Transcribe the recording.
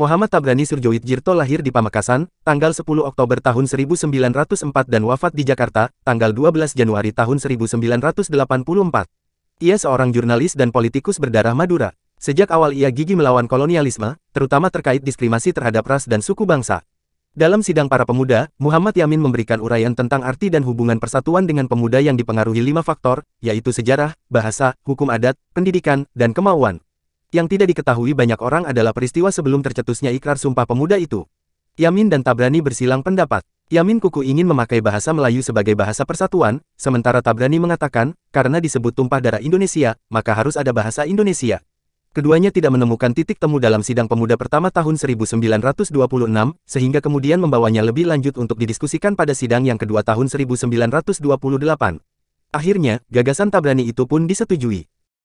Muhammad Tabrani Surjoit Jirto lahir di Pamekasan, tanggal 10 Oktober tahun 1904 dan wafat di Jakarta, tanggal 12 Januari tahun 1984. Ia seorang jurnalis dan politikus berdarah Madura. Sejak awal ia gigi melawan kolonialisme, terutama terkait diskriminasi terhadap ras dan suku bangsa. Dalam sidang para pemuda, Muhammad Yamin memberikan uraian tentang arti dan hubungan persatuan dengan pemuda yang dipengaruhi lima faktor, yaitu sejarah, bahasa, hukum adat, pendidikan, dan kemauan. Yang tidak diketahui banyak orang adalah peristiwa sebelum tercetusnya ikrar sumpah pemuda itu. Yamin dan Tabrani bersilang pendapat. Yamin Kuku ingin memakai bahasa Melayu sebagai bahasa persatuan, sementara Tabrani mengatakan, karena disebut tumpah darah Indonesia, maka harus ada bahasa Indonesia. Keduanya tidak menemukan titik temu dalam sidang pemuda pertama tahun 1926, sehingga kemudian membawanya lebih lanjut untuk didiskusikan pada sidang yang kedua tahun 1928. Akhirnya, gagasan Tabrani itu pun disetujui.